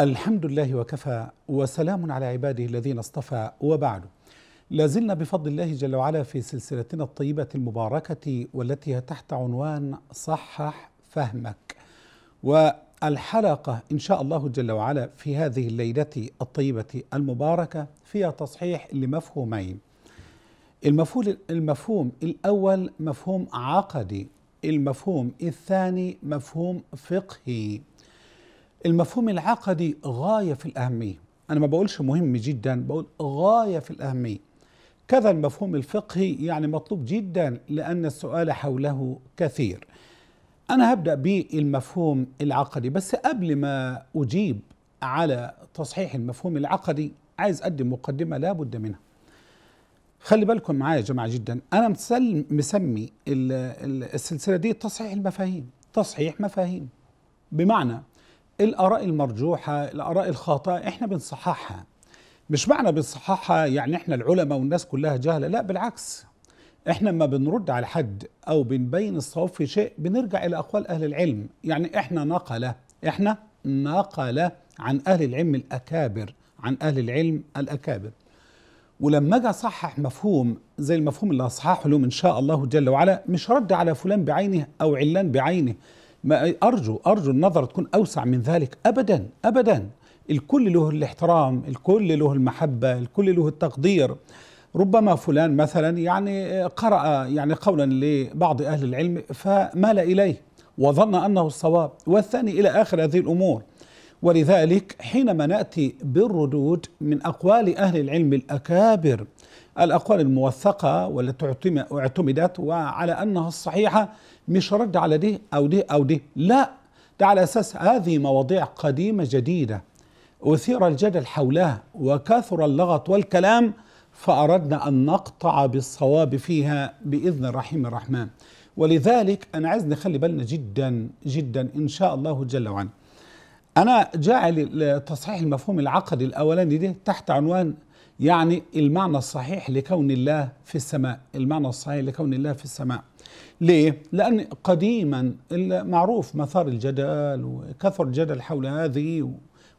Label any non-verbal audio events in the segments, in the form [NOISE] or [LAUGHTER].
الحمد لله وكفى وسلام على عباده الذين اصطفى وبعد لازلنا بفضل الله جل وعلا في سلسلتنا الطيبة المباركة والتي هي تحت عنوان صحح فهمك والحلقة إن شاء الله جل وعلا في هذه الليلة الطيبة المباركة فيها تصحيح لمفهومين المفهوم, المفهوم الأول مفهوم عقدي المفهوم الثاني مفهوم فقهي المفهوم العقدي غاية في الأهمية أنا ما بقولش مهم جدا بقول غاية في الأهمية كذا المفهوم الفقهي يعني مطلوب جدا لأن السؤال حوله كثير أنا هبدأ بالمفهوم العقدي بس قبل ما أجيب على تصحيح المفهوم العقدي عايز أقدم مقدمة لا بد منها خلي بالكم معايا يا جماعة جدا أنا مسمي السلسلة دي تصحيح المفاهيم تصحيح مفاهيم بمعنى الآراء المرجوحة الآراء الخاطئة إحنا بنصححها مش معنى بنصححها يعني إحنا العلماء والناس كلها جهلة لا بالعكس إحنا ما بنرد على حد أو بنبين الصواب في شيء بنرجع إلى أقوال أهل العلم يعني إحنا نقلة إحنا نقلة عن أهل العلم الأكابر عن أهل العلم الأكابر ولما اجي اصحح مفهوم زي المفهوم اللي هصححه له ان شاء الله جل وعلا مش رد على فلان بعينه او علان بعينه ما أرجو أرجو النظرة تكون أوسع من ذلك أبدا أبدا الكل له الاحترام الكل له المحبة الكل له التقدير ربما فلان مثلا يعني قرأ يعني قولا لبعض أهل العلم فمال إليه وظن أنه الصواب والثاني إلى آخر هذه الأمور ولذلك حينما نأتي بالردود من أقوال أهل العلم الأكابر الأقوال الموثقة والتي اعتمدت وعلى أنها الصحيحة مش رد على دي أو دي أو دي لا ده على أساس هذه مواضيع قديمة جديدة أثير الجدل حولها وكثر اللغط والكلام فأردنا أن نقطع بالصواب فيها بإذن الرحيم الرحمن ولذلك أنا عايز نخلي بالنا جدا جدا إن شاء الله جل وعلا أنا جاعل تصحيح المفهوم العقدي الأولاني ده تحت عنوان يعني المعنى الصحيح لكون الله في السماء المعنى الصحيح لكون الله في السماء ليه؟ لأن قديما معروف مثار الجدل وكثر الجدل حول هذه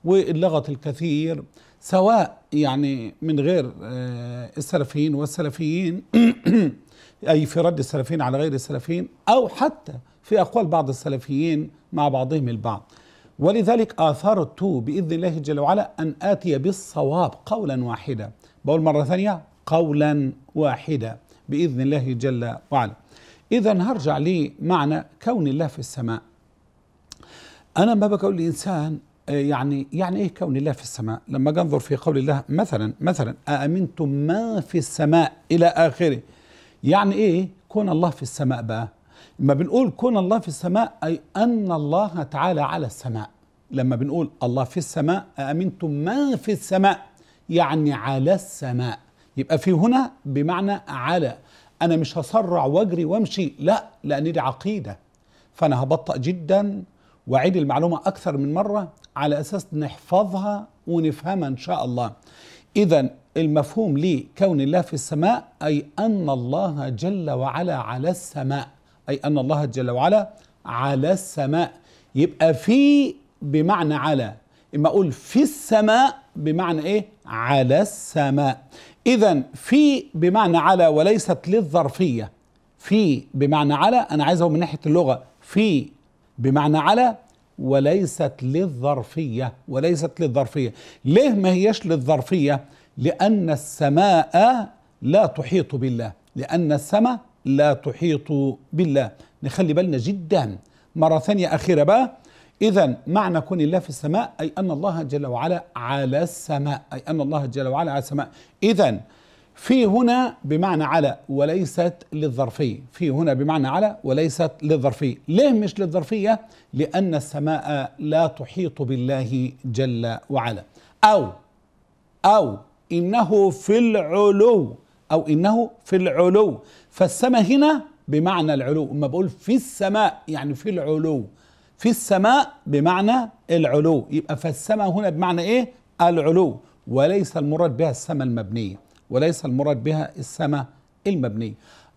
واللغط الكثير سواء يعني من غير آه، السلفيين والسلفيين [CLEARS THROAT] أي في رد السلفيين على غير السلفيين أو حتى في أقوال بعض السلفيين مع بعضهم البعض ولذلك آثرت بإذن الله جل وعلا أن آتي بالصواب قولا واحدا بقول مرة ثانية قولا واحدا بإذن الله جل وعلا إذا هرجع لمعنى كون الله في السماء أنا ما بقول لإنسان آه، يعني يعني إيه كون الله في السماء لما أنظر في قول الله مثلا مثلا أأمنتم ما في السماء إلى آخره يعني إيه كون الله في السماء بقى لما بنقول كون الله في السماء أي أن الله تعالى على السماء لما بنقول الله في السماء أأمنتم من في السماء يعني على السماء يبقى في هنا بمعنى على أنا مش هسرع وأجري وأمشي لا لأن دي عقيدة فأنا هبطأ جدا وأعيد المعلومة أكثر من مرة على أساس نحفظها ونفهمها إن شاء الله إذا المفهوم لكون الله في السماء أي أن الله جل وعلا على السماء أي أن الله جل وعلا على السماء يبقى في بمعنى على إما أقول في السماء بمعنى إيه على السماء إذا في بمعنى على وليست للظرفية في بمعنى على أنا عايزه من ناحية اللغة في بمعنى على وليست للظرفية وليست للظرفية ليه ما هيش للظرفية لأن السماء لا تحيط بالله لأن السماء لا تحيط بالله نخلي بالنا جدا مرة ثانية أخيرة بقى إذا معنى كون الله في السماء أي أن الله جل وعلا على السماء أي أن الله جل وعلا على السماء إذا في هنا بمعنى على وليست للظرفية في هنا بمعنى على وليست للظرفية ليه مش للظرفية لأن السماء لا تحيط بالله جل وعلا أو أو إنه في العلو أو إنه في العلو فالسماء هنا بمعنى العلو أما بقول في السماء يعني في العلو في السماء بمعنى العلو يبقى فالسماء هنا بمعنى إيه العلو وليس المراد بها السماء المبنية وليس المراد بها السماء المبنية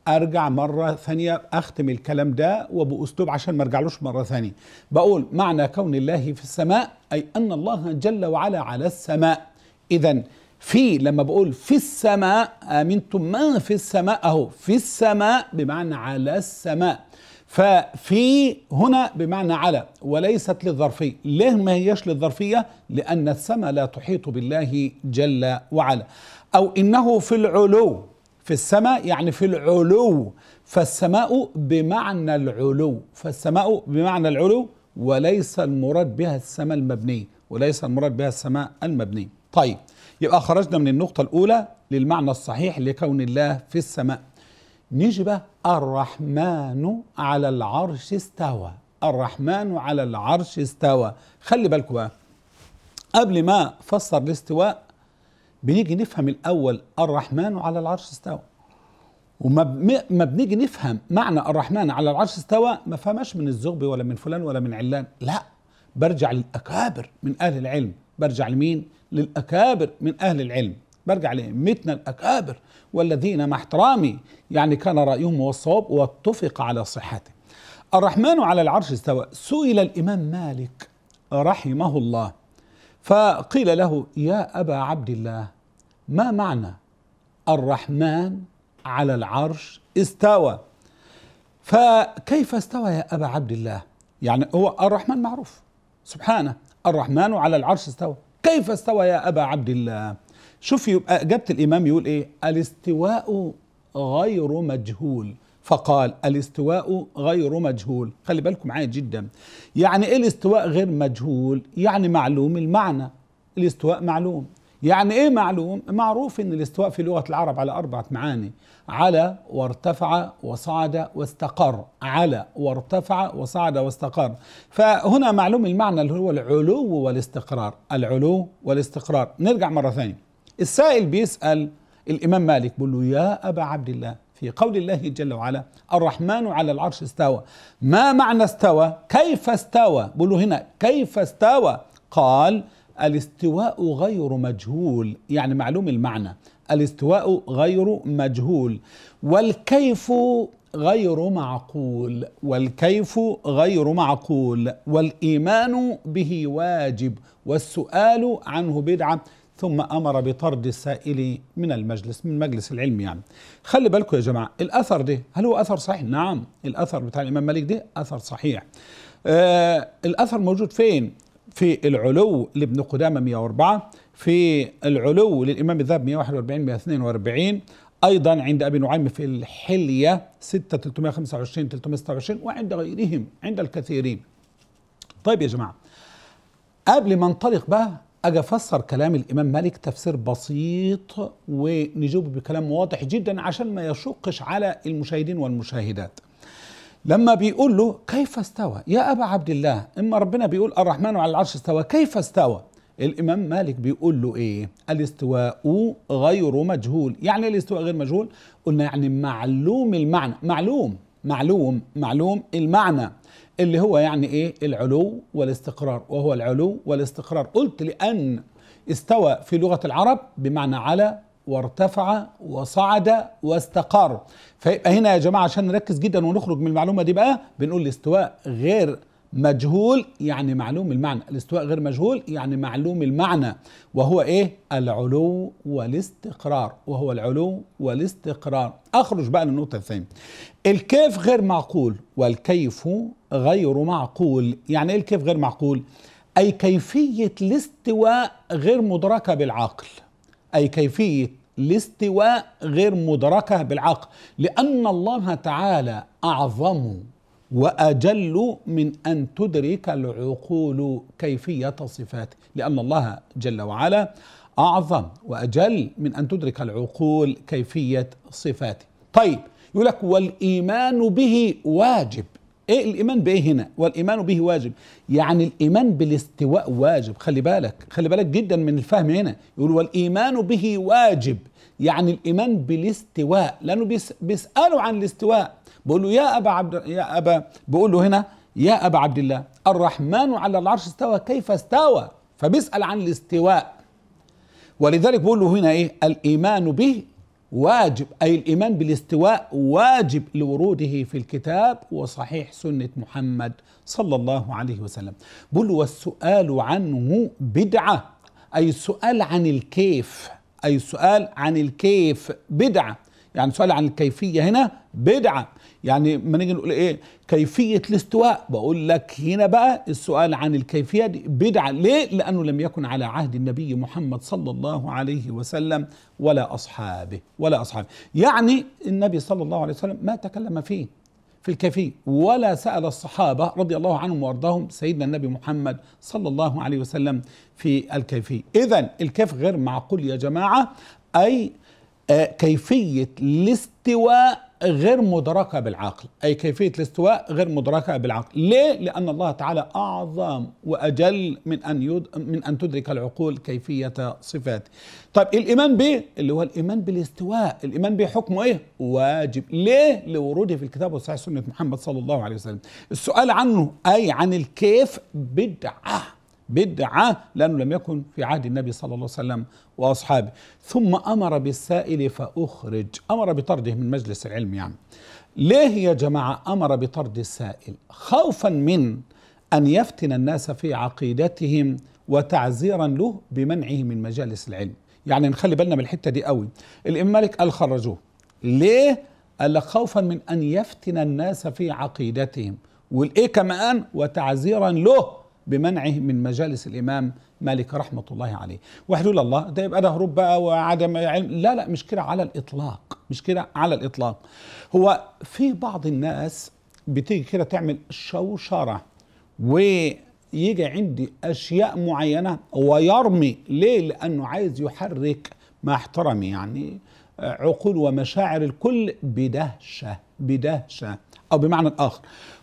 ارجع مره ثانيه اختم الكلام ده وباسلوب عشان ما ارجعلوش مره ثانيه بقول معنى كون الله في السماء اي ان الله جل وعلا على السماء اذا في لما بقول في السماء امنتم من في السماء اهو في السماء بمعنى على السماء ففي هنا بمعنى على وليست للظرفية ليه ما هيش للظرفية لأن السماء لا تحيط بالله جل وعلا أو إنه في العلو في السماء يعني في العلو فالسماء بمعنى العلو فالسماء بمعنى العلو وليس المراد بها السماء المبنية وليس المراد بها السماء المبنية طيب يبقى خرجنا من النقطة الأولى للمعنى الصحيح لكون الله في السماء نيجي بقى الرحمن على العرش استوى الرحمن على العرش استوى خلي بالكوا بقى قبل ما فسر الاستواء بنيجي نفهم الأول الرحمن على العرش استوى وما بنيجي نفهم معنى الرحمن على العرش استوى ما فهمش من الزغبي ولا من فلان ولا من علان لا برجع للأكابر من أهل العلم برجع لمين للأكابر من أهل العلم برجع لأئمتنا الأكابر والذين مع احترامي يعني كان رأيهم هو الصواب واتفق على صحته الرحمن على العرش استوى سئل الإمام مالك رحمه الله فقيل له يا أبا عبد الله ما معنى الرحمن على العرش استوى فكيف استوى يا أبا عبد الله يعني هو الرحمن معروف سبحانه الرحمن على العرش استوى كيف استوى يا أبا عبد الله شوف يبقى إجابة آه، الإمام يقول إيه الاستواء غير مجهول فقال الاستواء غير مجهول خلي بالكم معايا جدا يعني ايه الاستواء غير مجهول يعني معلوم المعنى الاستواء معلوم يعني ايه معلوم معروف ان الاستواء في لغه العرب على اربعه معاني على وارتفع وصعد واستقر على وارتفع وصعد واستقر فهنا معلوم المعنى اللي هو العلو والاستقرار العلو والاستقرار نرجع مره ثانيه السائل بيسال الامام مالك بيقول له يا ابا عبد الله في قول الله جل وعلا الرحمن على العرش استوى ما معنى استوى كيف استوى بيقول له هنا كيف استوى قال الاستواء غير مجهول يعني معلوم المعنى الاستواء غير مجهول والكيف غير معقول والكيف غير معقول والايمان به واجب والسؤال عنه بدعه ثم امر بطرد السائل من المجلس من مجلس العلم يعني خلي بالكم يا جماعه الاثر ده هل هو اثر صحيح نعم الاثر بتاع الامام مالك ده اثر صحيح آه الاثر موجود فين في العلو لابن قدامة 104 في العلو للإمام الذهبي 141 142 أيضا عند أبي نعيم في الحلية 6 325 326 وعند غيرهم عند الكثيرين طيب يا جماعة قبل ما انطلق بقى أجي أفسر كلام الإمام مالك تفسير بسيط ونجوب بكلام واضح جدا عشان ما يشقش على المشاهدين والمشاهدات لما بيقول له كيف استوى يا أبا عبد الله إما ربنا بيقول الرحمن على العرش استوى كيف استوى الإمام مالك بيقول له إيه الاستواء غير مجهول يعني إيه الاستواء غير مجهول قلنا يعني معلوم المعنى معلوم معلوم معلوم المعنى اللي هو يعني إيه العلو والاستقرار وهو العلو والاستقرار قلت لأن استوى في لغة العرب بمعنى على وارتفع وصعد واستقر فيبقى هنا يا جماعه عشان نركز جدا ونخرج من المعلومه دي بقى بنقول الاستواء غير مجهول يعني معلوم المعنى الاستواء غير مجهول يعني معلوم المعنى وهو ايه العلو والاستقرار وهو العلو والاستقرار اخرج بقى للنقطه الثانيه الكيف غير معقول والكيف غير معقول يعني ايه الكيف غير معقول اي كيفيه الاستواء غير مدركه بالعقل أي كيفية الاستواء غير مدركة بالعقل لأن الله تعالى أعظم وأجل من أن تدرك العقول كيفية صفاته لأن الله جل وعلا أعظم وأجل من أن تدرك العقول كيفية صفاته طيب يقول لك والإيمان به واجب ايه الايمان بايه هنا والايمان به واجب يعني الايمان بالاستواء واجب خلي بالك خلي بالك جدا من الفهم هنا يقول والايمان به واجب يعني الايمان بالاستواء لانه بيس بيساله عن الاستواء بقول له يا ابا عبد يا ابا بقول له هنا يا ابا عبد الله الرحمن على العرش استوى كيف استوى فبيسال عن الاستواء ولذلك بقول له هنا ايه الايمان به واجب أي الإيمان بالاستواء واجب لوروده في الكتاب وصحيح سنة محمد صلى الله عليه وسلم بل والسؤال عنه بدعة أي السؤال عن الكيف أي السؤال عن الكيف بدعة يعني سؤال عن الكيفيه هنا بدعه يعني ما نيجي نقول ايه كيفيه الاستواء بقول لك هنا بقى السؤال عن الكيفيه دي بدعه ليه لانه لم يكن على عهد النبي محمد صلى الله عليه وسلم ولا اصحابه ولا اصحابه يعني النبي صلى الله عليه وسلم ما تكلم فيه في الكفي ولا سأل الصحابة رضي الله عنهم وأرضاهم سيدنا النبي محمد صلى الله عليه وسلم في الكفي إذا الكيف غير معقول يا جماعة أي آه، كيفية الاستواء غير مدركة بالعقل أي كيفية الاستواء غير مدركة بالعقل ليه؟ لأن الله تعالى أعظم وأجل من أن, يد... من أن تدرك العقول كيفية صفاته طيب الإيمان به اللي هو الإيمان بالاستواء الإيمان به حكمه إيه؟ واجب ليه؟ لوروده في الكتاب وصحيح سنة محمد صلى الله عليه وسلم السؤال عنه أي عن الكيف بدعة بدعة لأنه لم يكن في عهد النبي صلى الله عليه وسلم وأصحابه ثم أمر بالسائل فأخرج أمر بطرده من مجلس العلم يعني ليه يا جماعة أمر بطرد السائل خوفا من أن يفتن الناس في عقيدتهم وتعزيرا له بمنعه من مجالس العلم يعني نخلي بالنا من الحتة دي قوي الإمام مالك قال خرجوه ليه قال لك خوفا من أن يفتن الناس في عقيدتهم والإيه كمان وتعزيرا له بمنعه من مجالس الامام مالك رحمه الله عليه وحلول الله ده يبقى ده هروب بقى وعدم علم لا لا مش كده على الاطلاق مش كده على الاطلاق هو في بعض الناس بتيجي كده تعمل شوشره ويجي عندي اشياء معينه ويرمي ليه لانه عايز يحرك مع احترمي يعني عقول ومشاعر الكل بدهشه بدهشه أو بمعنى آخر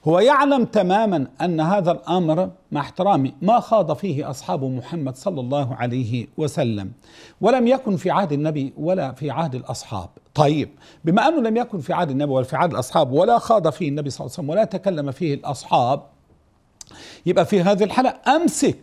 هو يعلم تماما أن هذا الأمر مع احترامي ما خاض فيه أصحاب محمد صلى الله عليه وسلم ولم يكن في عهد النبي ولا في عهد الأصحاب طيب بما أنه لم يكن في عهد النبي ولا في عهد الأصحاب ولا خاض فيه النبي صلى الله عليه وسلم ولا تكلم فيه الأصحاب يبقى في هذه الحالة أمسك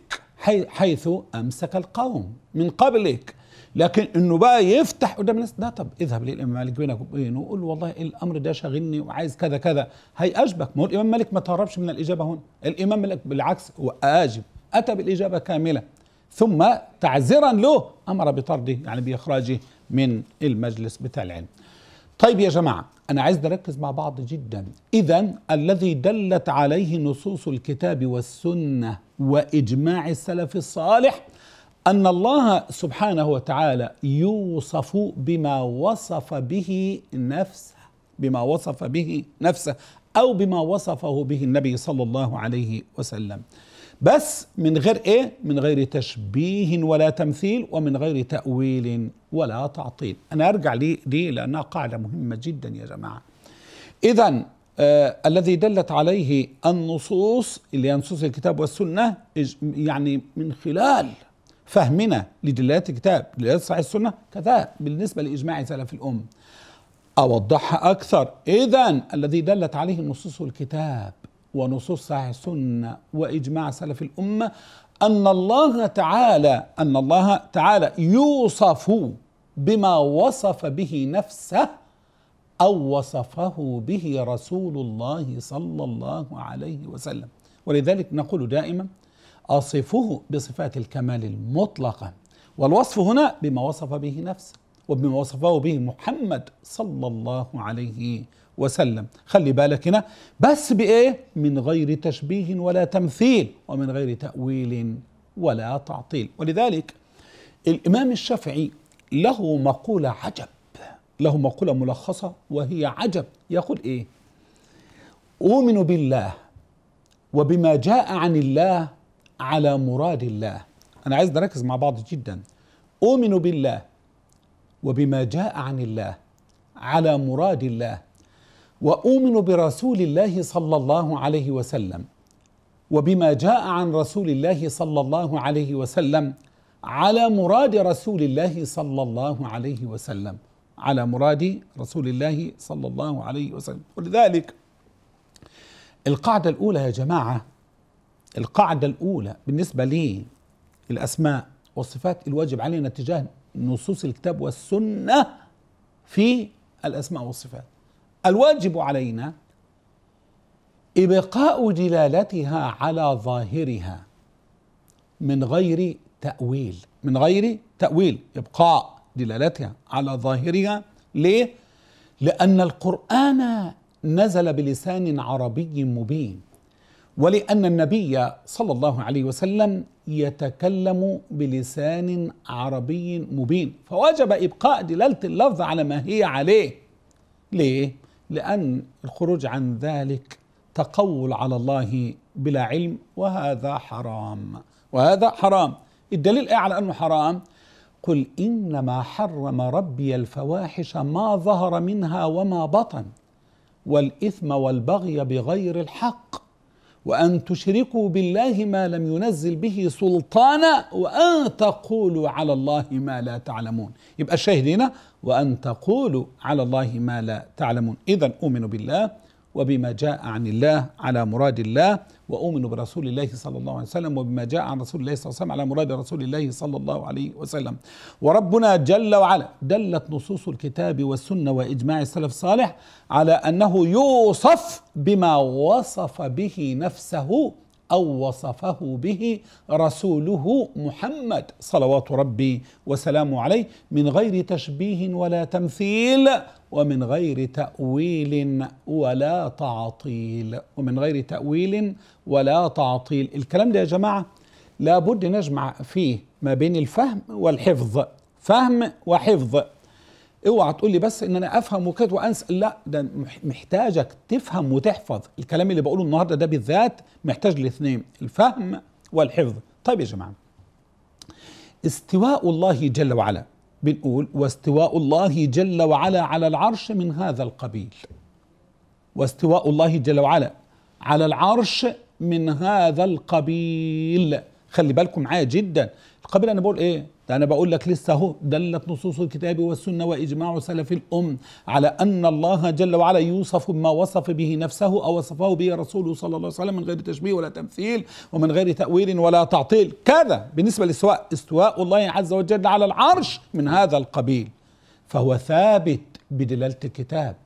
حيث أمسك القوم من قبلك لكن انه بقى يفتح قدام الناس ده طب اذهب للامام مالك بينك وبينه وقول والله الامر ده شاغلني وعايز كذا كذا هيأجبك ما هو الامام مالك ما تهربش من الاجابه هنا الامام مالك بالعكس واجب اتى بالاجابه كامله ثم تعذرا له امر بطرده يعني باخراجه من المجلس بتاع العلم طيب يا جماعه انا عايز نركز مع بعض جدا اذا الذي دلت عليه نصوص الكتاب والسنه واجماع السلف الصالح أن الله سبحانه وتعالى يوصف بما وصف به نفسه بما وصف به نفسه أو بما وصفه به النبي صلى الله عليه وسلم بس من غير إيه؟ من غير تشبيه ولا تمثيل ومن غير تأويل ولا تعطيل أنا أرجع لي لي لأنها قاعدة مهمة جدا يا جماعة إذا آه الذي دلت عليه النصوص اللي هي نصوص الكتاب والسنة يعني من خلال فهمنا لدلالات الكتاب دلالات صحيح السنة كذا بالنسبة لإجماع سلف الأمة أوضحها أكثر إذا الذي دلت عليه نصوص الكتاب ونصوص صحيح السنة وإجماع سلف الأمة أن الله تعالى أن الله تعالى يوصف بما وصف به نفسه أو وصفه به رسول الله صلى الله عليه وسلم ولذلك نقول دائما أصفه بصفات الكمال المطلقة والوصف هنا بما وصف به نفسه وبما وصفه به محمد صلى الله عليه وسلم خلي بالك هنا بس بإيه من غير تشبيه ولا تمثيل ومن غير تأويل ولا تعطيل ولذلك الإمام الشافعي له مقولة عجب له مقولة ملخصة وهي عجب يقول إيه أؤمن بالله وبما جاء عن الله على مراد الله أنا عايز نركز مع بعض جدا أؤمن بالله وبما جاء عن الله على مراد الله وأؤمن برسول الله صلى الله عليه وسلم وبما جاء عن رسول الله صلى الله عليه وسلم على مراد رسول الله صلى الله عليه وسلم على مراد رسول الله صلى الله عليه وسلم ولذلك القاعدة الأولى يا جماعة القاعدة الأولى بالنسبة للأسماء والصفات الواجب علينا تجاه نصوص الكتاب والسنة في الأسماء والصفات الواجب علينا إبقاء دلالتها على ظاهرها من غير تأويل من غير تأويل إبقاء دلالتها على ظاهرها ليه؟ لأن القرآن نزل بلسان عربي مبين ولأن النبي صلى الله عليه وسلم يتكلم بلسان عربي مبين فوجب إبقاء دلالة اللفظ على ما هي عليه ليه؟ لأن الخروج عن ذلك تقول على الله بلا علم وهذا حرام وهذا حرام الدليل ايه على انه حرام قل انما حرم ربي الفواحش ما ظهر منها وما بطن والاثم والبغي بغير الحق وأن تشركوا بالله ما لم ينزل به سلطانا وأن تقولوا على الله ما لا تعلمون يبقى الشاهد هنا وأن تقولوا على الله ما لا تعلمون إذا أؤمن بالله وبما جاء عن الله على مراد الله وأؤمن برسول الله صلى الله عليه وسلم وبما جاء عن رسول الله صلى الله عليه وسلم على مراد رسول الله صلى الله عليه وسلم وربنا جل وعلا دلت نصوص الكتاب والسنة وإجماع السلف الصالح على أنه يوصف بما وصف به نفسه أو وصفه به رسوله محمد صلوات ربي وسلامه عليه من غير تشبيه ولا تمثيل ومن غير تأويل ولا تعطيل ومن غير تأويل ولا تعطيل الكلام ده يا جماعة لابد نجمع فيه ما بين الفهم والحفظ فهم وحفظ اوعى تقول لي بس ان انا افهم وكده وانسى لا ده محتاجك تفهم وتحفظ الكلام اللي بقوله النهارده ده بالذات محتاج الاثنين الفهم والحفظ طيب يا جماعه استواء الله جل وعلا بنقول واستواء الله جل وعلا على العرش من هذا القبيل واستواء الله جل وعلا على العرش من هذا القبيل خلي بالكم معايا جدا قبل انا بقول ايه ده انا بقول لك لسه اهو دلت نصوص الكتاب والسنه واجماع سلف الام على ان الله جل وعلا يوصف بما وصف به نفسه او وصفه به رسوله صلى الله عليه وسلم من غير تشبيه ولا تمثيل ومن غير تاويل ولا تعطيل كذا بالنسبه للاستواء استواء الله عز وجل على العرش من هذا القبيل فهو ثابت بدلاله الكتاب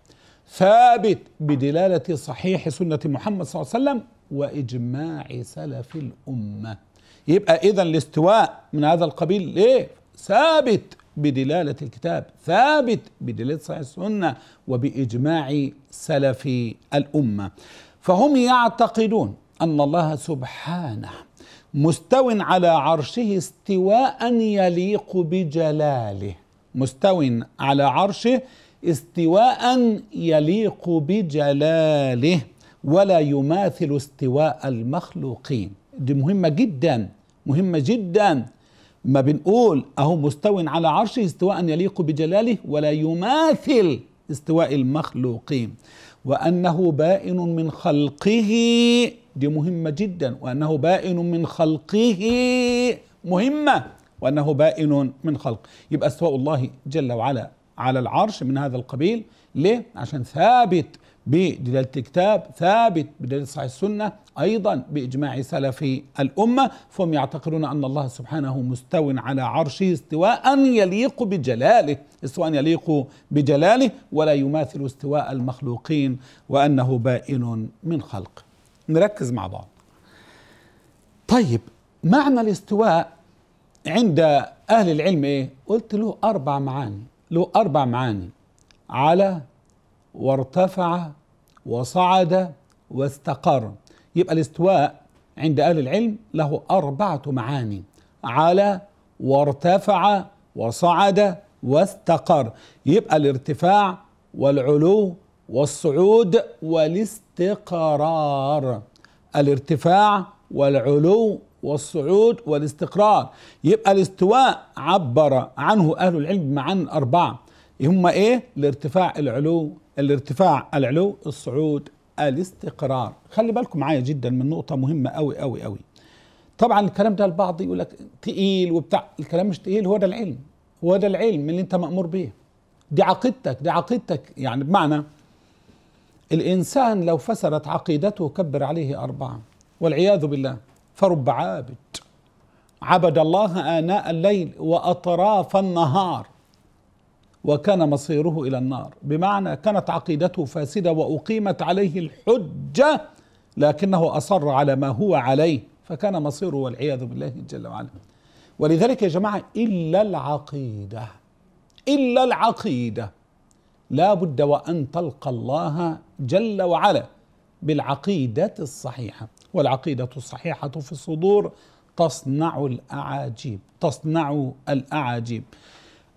ثابت بدلاله صحيح سنه محمد صلى الله عليه وسلم واجماع سلف الامه يبقى اذا الاستواء من هذا القبيل ايه ثابت بدلالة الكتاب ثابت بدلالة صحيح السنة وبإجماع سلف الأمة فهم يعتقدون أن الله سبحانه مستو على عرشه استواء يليق بجلاله مستو على عرشه استواء يليق بجلاله ولا يماثل استواء المخلوقين دي مهمة جدا مهمة جدا ما بنقول أهو مستو على عرشه استواء يليق بجلاله ولا يماثل استواء المخلوقين وأنه بائن من خلقه دي مهمة جدا وأنه بائن من خلقه مهمة وأنه بائن من خلق يبقى استواء الله جل وعلا على العرش من هذا القبيل ليه؟ عشان ثابت بدلالة الكتاب ثابت بدلالة صحيح السنة أيضا بإجماع سلف الأمة فهم يعتقدون أن الله سبحانه مستو على عرشه استواء يليق بجلاله استواء يليق بجلاله ولا يماثل استواء المخلوقين وأنه بائن من خلق نركز مع بعض طيب معنى الاستواء عند أهل العلم إيه؟ قلت له أربع معاني له أربع معاني على وارتفع وصعد واستقر يبقى الاستواء عند أهل العلم له أربعة معاني على وارتفع وصعد واستقر يبقى الارتفاع والعلو والصعود والاستقرار الارتفاع والعلو والصعود والاستقرار يبقى الاستواء عبر عنه أهل العلم معان أربعة هم إيه الارتفاع العلو الارتفاع العلو الصعود الاستقرار خلي بالكم معايا جدا من نقطة مهمة قوي قوي قوي طبعا الكلام ده البعض يقول لك تقيل وبتاع الكلام مش تقيل هو ده العلم هو ده العلم اللي انت مأمور بيه دي عقيدتك دي عقيدتك يعني بمعنى الإنسان لو فسرت عقيدته كبر عليه أربعة والعياذ بالله فرب عابد عبد الله آناء الليل وأطراف النهار وكان مصيره الى النار بمعنى كانت عقيدته فاسده واقيمت عليه الحجه لكنه اصر على ما هو عليه فكان مصيره والعياذ بالله جل وعلا ولذلك يا جماعه الا العقيده الا العقيده لا بد وان تلقى الله جل وعلا بالعقيده الصحيحه والعقيده الصحيحه في الصدور تصنع الاعاجيب تصنع الاعاجيب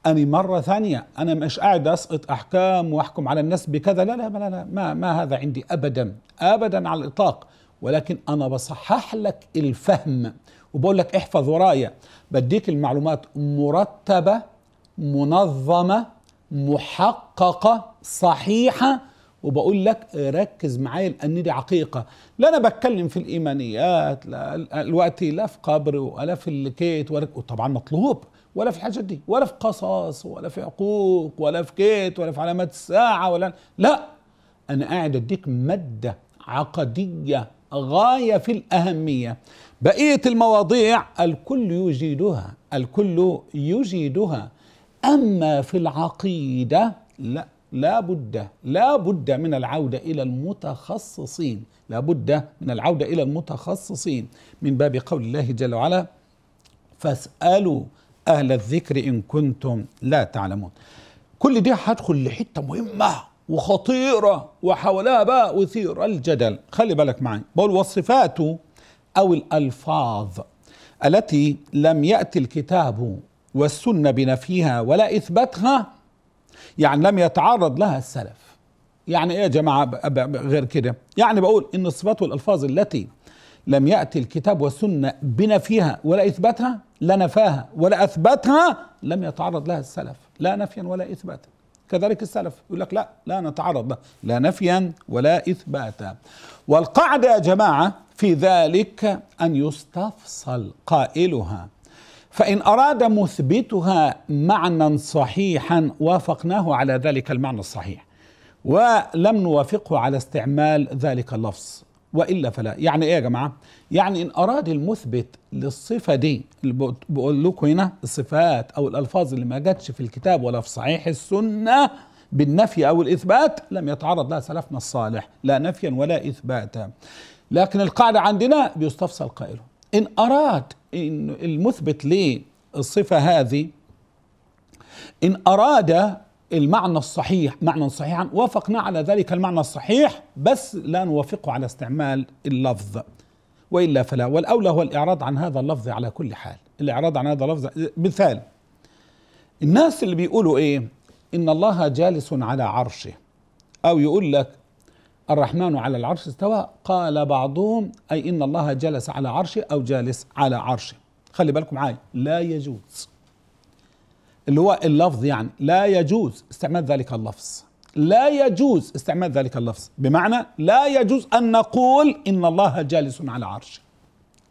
أنا مرة ثانية أنا مش قاعد أسقط أحكام وأحكم على الناس بكذا لا لا لا, لا ما, ما هذا عندي أبدا أبدا على الإطلاق ولكن أنا بصحح لك الفهم وبقول لك احفظ ورايا بديك المعلومات مرتبة منظمة محققة صحيحة وبقول لك ركز معايا لان دي عقيقه لا انا بتكلم في الايمانيات لا الوقت لا في قبر ولا في الكيت ولا طبعا مطلوب ولا في الحاجات دي ولا في قصص ولا في عقوق ولا في كيت ولا في علامات الساعة ولا لا أنا قاعد أديك مادة عقدية غاية في الأهمية بقية المواضيع الكل يجيدها الكل يجيدها أما في العقيدة لا لا بد لا بد من العودة إلى المتخصصين لا بد من العودة إلى المتخصصين من باب قول الله جل وعلا فاسألوا أهل الذكر إن كنتم لا تعلمون كل دي هدخل لحتة مهمة وخطيرة وحولها بقى أثير الجدل خلي بالك معي بقول والصفات أو الألفاظ التي لم يأتي الكتاب والسنة بنفيها ولا إثباتها يعني لم يتعرض لها السلف يعني ايه يا جماعه غير كده يعني بقول ان الصفات والالفاظ التي لم يأتي الكتاب والسنة بنفيها ولا إثباتها لنفاها ولا أثبتها لم يتعرض لها السلف لا نفيا ولا إثباتا كذلك السلف يقول لك لا لا نتعرض لا نفيا ولا إثباتا والقاعدة يا جماعة في ذلك أن يستفصل قائلها فإن أراد مثبتها معنى صحيحا وافقناه على ذلك المعنى الصحيح ولم نوافقه على استعمال ذلك اللفظ والا فلا يعني ايه يا جماعه يعني ان اراد المثبت للصفه دي اللي بقول لكم هنا الصفات او الالفاظ اللي ما جاتش في الكتاب ولا في صحيح السنه بالنفي او الاثبات لم يتعرض لها سلفنا الصالح لا نفيا ولا اثباتا لكن القاعده عندنا بيستفصل قائله ان اراد ان المثبت للصفه هذه ان اراد المعنى الصحيح معنى صحيحا وافقنا على ذلك المعنى الصحيح بس لا نوافقه على استعمال اللفظ والا فلا والاولى هو الاعراض عن هذا اللفظ على كل حال الاعراض عن هذا اللفظ مثال الناس اللي بيقولوا ايه ان الله جالس على عرشه او يقول لك الرحمن على العرش استوى قال بعضهم اي ان الله جلس على عرشه او جالس على عرشه خلي بالكم معي لا يجوز اللي هو اللفظ يعني لا يجوز استعمال ذلك اللفظ لا يجوز استعمال ذلك اللفظ بمعنى لا يجوز أن نقول إن الله جالس على عرشه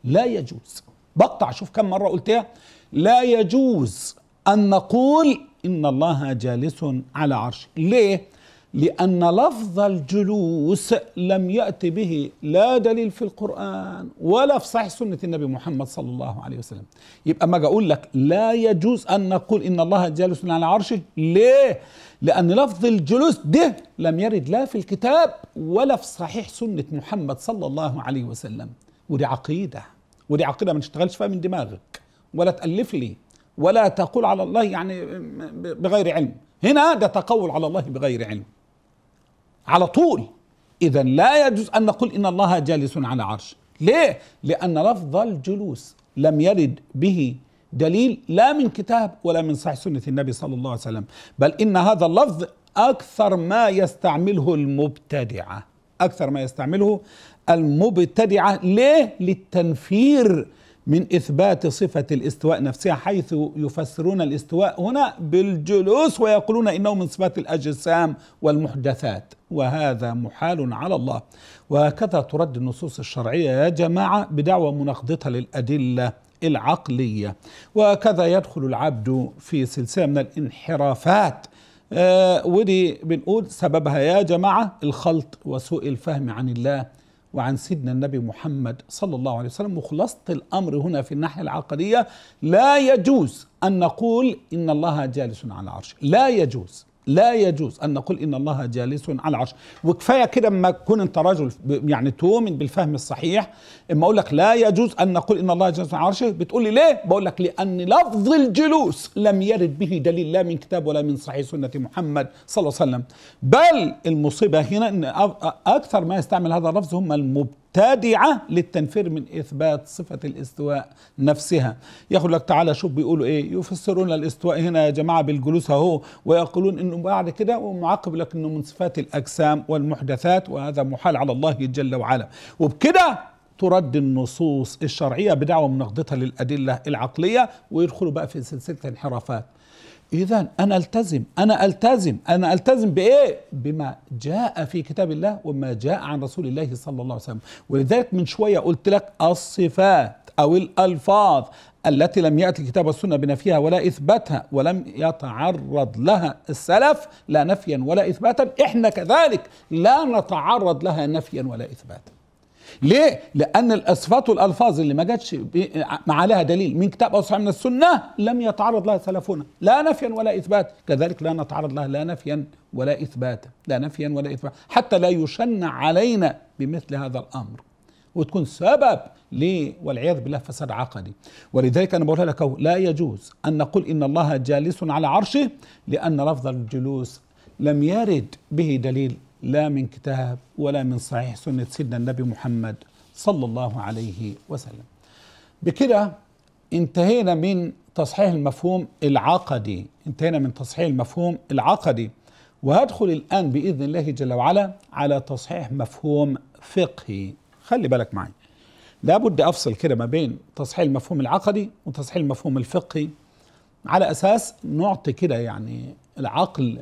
لا يجوز بقطع شوف كم مرة قلتها لا يجوز أن نقول إن الله جالس على عرشه ليه؟ لأن لفظ الجلوس لم يأتي به لا دليل في القرآن ولا في صحيح سنة النبي محمد صلى الله عليه وسلم يبقى ما أقول لك لا يجوز أن نقول إن الله جالس على عرشه ليه؟ لأن لفظ الجلوس ده لم يرد لا في الكتاب ولا في صحيح سنة محمد صلى الله عليه وسلم ودي عقيدة ودي عقيدة ما تشتغلش فيها من دماغك ولا تألف لي ولا تقول على الله يعني بغير علم هنا ده تقول على الله بغير علم على طول إذا لا يجوز أن نقول إن الله جالس على عرش ليه؟ لأن لفظ الجلوس لم يرد به دليل لا من كتاب ولا من صحيح سنة النبي صلى الله عليه وسلم بل إن هذا اللفظ أكثر ما يستعمله المبتدعة أكثر ما يستعمله المبتدعة ليه؟ للتنفير من إثبات صفة الاستواء نفسها حيث يفسرون الاستواء هنا بالجلوس ويقولون إنه من صفات الأجسام والمحدثات وهذا محال على الله وهكذا ترد النصوص الشرعية يا جماعة بدعوى مناقضتها للأدلة العقلية وكذا يدخل العبد في سلسلة من الانحرافات آه، ودي بنقول سببها يا جماعة الخلط وسوء الفهم عن الله وعن سيدنا النبي محمد صلى الله عليه وسلم وخلاصة الأمر هنا في الناحية العقدية لا يجوز أن نقول إن الله جالس على العرش لا يجوز لا يجوز ان نقول ان الله جالس على العرش وكفايه كده اما تكون انت رجل يعني تؤمن بالفهم الصحيح اما اقول لك لا يجوز ان نقول ان الله جالس على عرشه بتقول لي ليه بقول لك لان لفظ الجلوس لم يرد به دليل لا من كتاب ولا من صحيح سنه محمد صلى الله عليه وسلم بل المصيبه هنا ان اكثر ما يستعمل هذا اللفظ هم المبت تادعة للتنفير من إثبات صفة الاستواء نفسها يقول لك تعالى شوف بيقولوا إيه يفسرون الاستواء هنا يا جماعة بالجلوس أهو ويقولون إنه بعد كده ومعقب لك إنه من صفات الأجسام والمحدثات وهذا محال على الله جل وعلا وبكده ترد النصوص الشرعية بدعوة مناقضتها للأدلة العقلية ويدخلوا بقى في سلسلة انحرافات إذا أنا ألتزم أنا ألتزم أنا ألتزم بإيه؟ بما جاء في كتاب الله وما جاء عن رسول الله صلى الله عليه وسلم ولذلك من شوية قلت لك الصفات أو الألفاظ التي لم يأتي الكتاب والسنة بنفيها ولا إثباتها ولم يتعرض لها السلف لا نفيا ولا إثباتا إحنا كذلك لا نتعرض لها نفيا ولا إثباتا ليه لان الاسفات والالفاظ اللي ما جاتش عليها دليل من كتاب او صحيح من السنه لم يتعرض لها سلفنا لا نفيا ولا اثبات كذلك لا نتعرض لها لا نفيا ولا اثباتا لا نفيا ولا اثباتا حتى لا يشن علينا بمثل هذا الامر وتكون سبب ليه والعياذ بالله فساد عقدي ولذلك انا بقولها لك لا يجوز ان نقول ان الله جالس على عرشه لان لفظ الجلوس لم يرد به دليل لا من كتاب ولا من صحيح سنة سيدنا النبي محمد صلى الله عليه وسلم بكده انتهينا من تصحيح المفهوم العقدي انتهينا من تصحيح المفهوم العقدي وهدخل الآن بإذن الله جل وعلا على تصحيح مفهوم فقهي خلي بالك معي لابد أفصل كده ما بين تصحيح المفهوم العقدي وتصحيح المفهوم الفقهي على أساس نعطي كده يعني العقل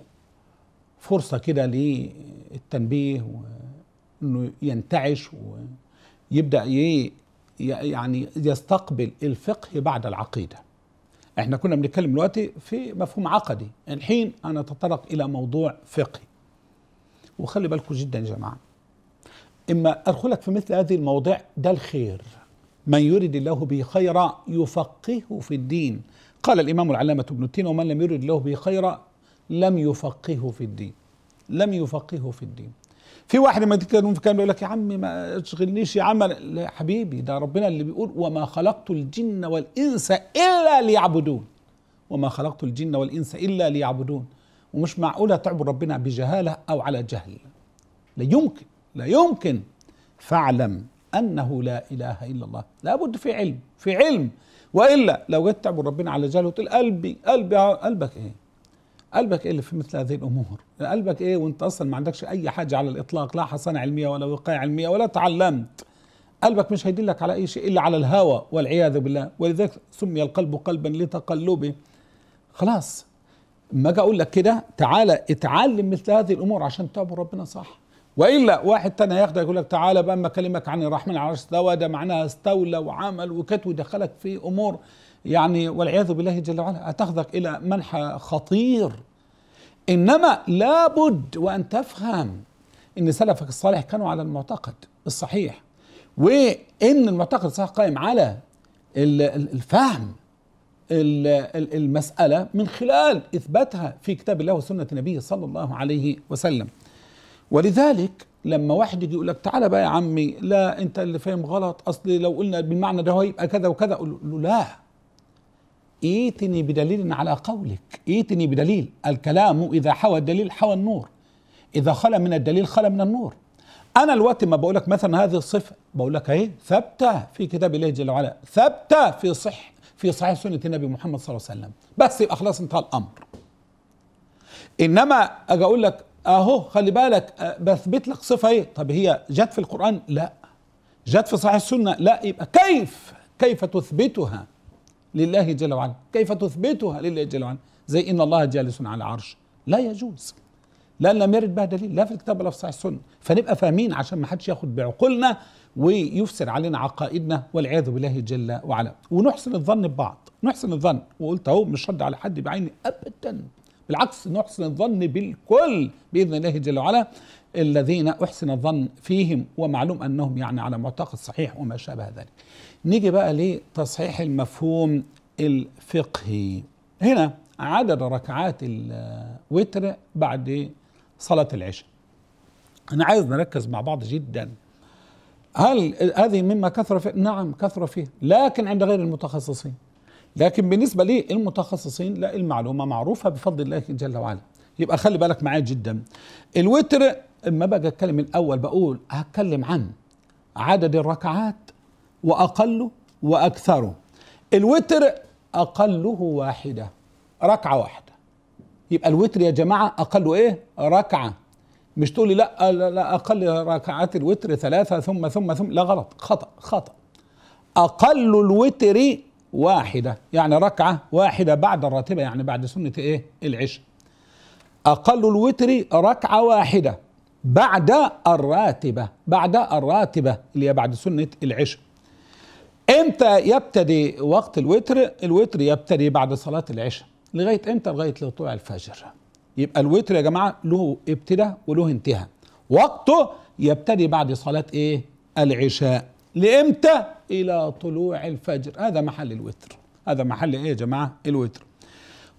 فرصه كده للتنبيه وانه ينتعش ويبدا يعني يستقبل الفقه بعد العقيده احنا كنا بنتكلم دلوقتي في مفهوم عقدي الحين انا اتطرق الى موضوع فقهي وخلي بالكم جدا يا جماعه اما ادخلك في مثل هذه المواضيع ده الخير من يرد الله به خيرا يفقهه في الدين قال الامام العلامه ابن تيميه ومن لم يرد الله به خيرا لم يفقهه في الدين لم يفقهه في الدين في واحد لما كان يقول لك يا عمي ما تشغلنيش يا عم لا يا حبيبي ده ربنا اللي بيقول وما خلقت الجن والانس الا ليعبدون وما خلقت الجن والانس الا ليعبدون ومش معقوله تعبد ربنا بجهاله او على جهل لا يمكن لا يمكن فاعلم انه لا اله الا الله لابد في علم في علم والا لو جيت تعبد ربنا على جهل وتقول قلبي قلبي قلبك ايه قلبك ايه اللي في مثل هذه الامور قلبك ايه وانت اصلا ما عندكش اي حاجه على الاطلاق لا حصانه علميه ولا وقايه علميه ولا تعلمت قلبك مش هيدلك على اي شيء الا على الهوى والعياذ بالله ولذلك سمي القلب قلبا لتقلبه خلاص اما اجي اقول لك كده تعالى اتعلم مثل هذه الامور عشان تعبد ربنا صح والا واحد تاني هياخدك يقول لك تعالى بقى اما اكلمك عن الرحمن على العرش استوى ده معناها استولى وعمل وكت ودخلك في امور يعني والعياذ بالله جل وعلا أتخذك إلى منحى خطير إنما لابد وأن تفهم إن سلفك الصالح كانوا على المعتقد الصحيح وإن المعتقد الصحيح قائم على الفهم المسألة من خلال إثباتها في كتاب الله وسنة نبيه صلى الله عليه وسلم ولذلك لما واحد يجي يقول لك تعالى بقى يا عمي لا انت اللي فاهم غلط اصل لو قلنا بالمعنى ده هيبقى كذا وكذا اقول له لا ائتني بدليل على قولك ائتني بدليل الكلام إذا حوى الدليل حوى النور إذا خلى من الدليل خلى من النور أنا الوقت ما بقولك مثلا هذه الصفة بقول لك إيه ثابتة في كتاب الله جل وعلا ثابتة في صح في صحيح سنة النبي محمد صلى الله عليه وسلم بس يبقى خلاص انتهى الأمر إنما أجي أقول لك أهو خلي بالك بثبت لك صفة إيه طب هي جت في القرآن لا جت في صحيح السنة لا يبقى كيف كيف تثبتها لله جل وعلا كيف تثبتها لله جل وعلا زي إن الله جالس على عرش لا يجوز لا لم يرد بها دليل لا في الكتاب ولا في صحيح السنه فنبقى فاهمين عشان ما حدش ياخد بعقولنا ويفسر علينا عقائدنا والعياذ بالله جل وعلا ونحسن الظن ببعض نحسن الظن وقلت اهو مش رد على حد بعيني ابدا بالعكس نحسن الظن بالكل باذن الله جل وعلا الذين أحسن الظن فيهم ومعلوم أنهم يعني على معتقد صحيح وما شابه ذلك نيجي بقى لتصحيح المفهوم الفقهي هنا عدد ركعات الوتر بعد صلاة العشاء أنا عايز نركز مع بعض جدا هل هذه مما كثر فيه؟ نعم كثر فيه لكن عند غير المتخصصين لكن بالنسبة للمتخصصين لا المعلومة معروفة بفضل الله جل وعلا يبقى خلي بالك معايا جدا الوتر اما باجي اتكلم الاول بقول هتكلم عن عدد الركعات واقله واكثره الوتر اقله واحده ركعه واحده يبقى الوتر يا جماعه اقله ايه ركعه مش تقولي لا لا اقل ركعات الوتر ثلاثه ثم ثم ثم لا غلط خطا خطا اقل الوتر واحده يعني ركعه واحده بعد الراتبه يعني بعد سنه ايه العشاء اقل الوتر ركعه واحده بعد الراتبة بعد الراتبة اللي هي بعد سنة العشاء امتى يبتدي وقت الوتر الوتر يبتدي بعد صلاة العشاء لغاية امتى لغاية لطلوع الفجر يبقى الوتر يا جماعة له ابتدى وله انتهى وقته يبتدي بعد صلاة ايه العشاء لامتى الى طلوع الفجر هذا محل الوتر هذا محل ايه يا جماعة الوتر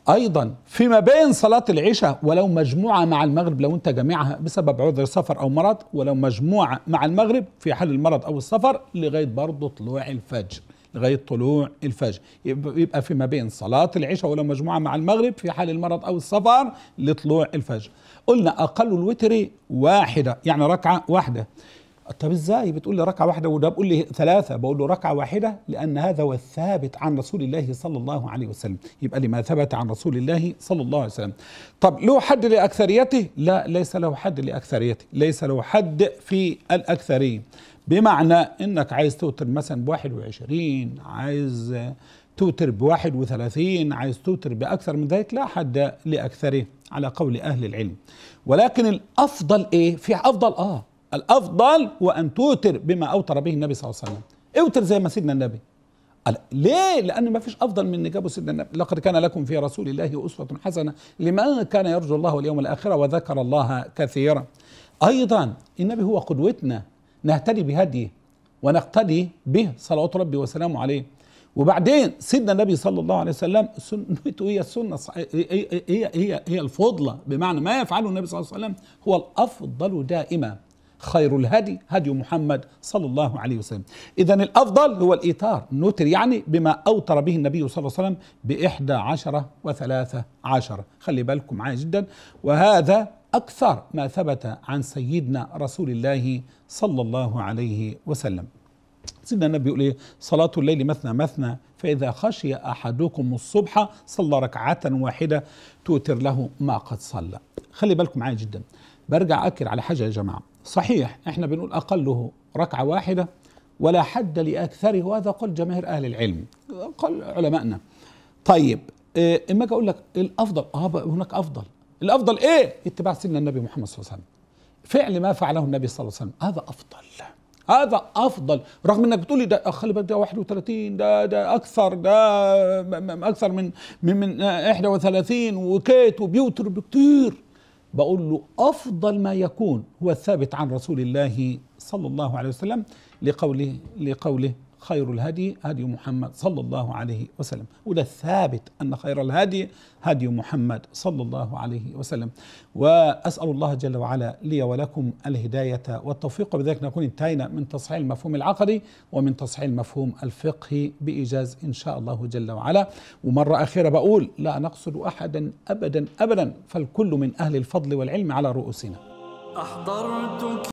ايضا فيما بين صلاه العشاء ولو مجموعه مع المغرب لو انت جامعها بسبب عذر سفر او مرض ولو مجموعه مع المغرب في حال المرض او السفر لغايه برضه طلوع الفجر لغايه طلوع الفجر يبقى فيما بين صلاه العشاء ولو مجموعه مع المغرب في حال المرض او السفر لطلوع الفجر قلنا اقل الوتر واحده يعني ركعه واحده طب ازاي بتقول لي ركعه واحده وده بقول لي ثلاثه بقول له ركعه واحده لان هذا هو الثابت عن رسول الله صلى الله عليه وسلم يبقى لما ثبت عن رسول الله صلى الله عليه وسلم طب له حد لاكثريته لا ليس له حد لاكثريته ليس له حد في الاكثريه بمعنى انك عايز توتر مثلا ب 21 عايز توتر ب 31 عايز توتر باكثر من ذلك لا حد لاكثره على قول اهل العلم ولكن الافضل ايه في افضل اه الافضل هو ان توتر بما اوتر به النبي صلى الله عليه وسلم اوتر زي ما سيدنا النبي ليه؟ لأن ما فيش أفضل من اللي جابه سيدنا النبي، لقد كان لكم في رسول الله أسوة حسنة لمن كان يرجو الله واليوم الآخرة وذكر الله كثيرا. أيضا النبي هو قدوتنا نهتدي بهديه ونقتدي به صلوات ربي وسلامه عليه. وبعدين سيدنا النبي صلى الله عليه وسلم سنته هي السنه هي هي هي الفضله بمعنى ما يفعله النبي صلى الله عليه وسلم هو الافضل دائما خير الهدي هدي محمد صلى الله عليه وسلم إذا الأفضل هو الإيتار نوتر يعني بما أوتر به النبي صلى الله عليه وسلم بإحدى عشرة وثلاثة عشر خلي بالكم معايا جدا وهذا أكثر ما ثبت عن سيدنا رسول الله صلى الله عليه وسلم سيدنا النبي يقول ايه صلاة الليل مثنى مثنى فإذا خشي أحدكم الصبح صلى ركعة واحدة توتر له ما قد صلى خلي بالكم معايا جدا برجع أكد على حاجة يا جماعة صحيح احنا بنقول أقله ركعة واحدة ولا حد لأكثره وهذا قول جماهير أهل العلم قال علمائنا طيب إيه اما اجي اقول لك الافضل اه هناك افضل الافضل ايه اتباع سنه النبي محمد صلى الله عليه وسلم فعل ما فعله النبي صلى الله عليه وسلم هذا افضل هذا افضل رغم انك بتقولي ده آه، خلي بالك ده 31 ده ده اكثر ده اكثر من من, من 31 وكيت وبيوتر بكتير بقول له أفضل ما يكون هو الثابت عن رسول الله صلى الله عليه وسلم لقوله لقوله خير الهدي هدي محمد صلى الله عليه وسلم وده الثابت أن خير الهدي هدي محمد صلى الله عليه وسلم وأسأل الله جل وعلا لي ولكم الهداية والتوفيق وبذلك نكون انتهينا من تصحيح المفهوم العقدي ومن تصحيح المفهوم الفقهي بإيجاز إن شاء الله جل وعلا ومرة أخيرة بقول لا نقصد أحدا أبدا أبدا فالكل من أهل الفضل والعلم على رؤوسنا أحضرتك